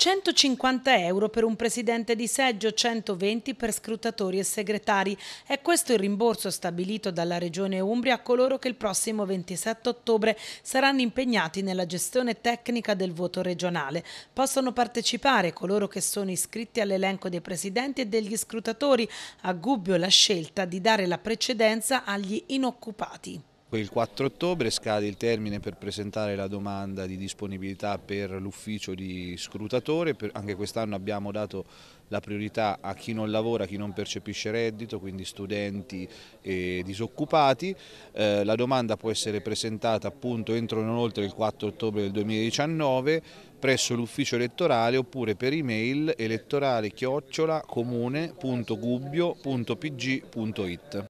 150 euro per un presidente di seggio, 120 per scrutatori e segretari. È questo il rimborso stabilito dalla Regione Umbria a coloro che il prossimo 27 ottobre saranno impegnati nella gestione tecnica del voto regionale. Possono partecipare coloro che sono iscritti all'elenco dei presidenti e degli scrutatori, a Gubbio la scelta di dare la precedenza agli inoccupati. Il 4 ottobre scade il termine per presentare la domanda di disponibilità per l'ufficio di scrutatore, anche quest'anno abbiamo dato la priorità a chi non lavora, a chi non percepisce reddito, quindi studenti e disoccupati. Eh, la domanda può essere presentata appunto entro non oltre il 4 ottobre del 2019 presso l'ufficio elettorale oppure per email elettorale-comune.gubbio.pg.it. chiocciola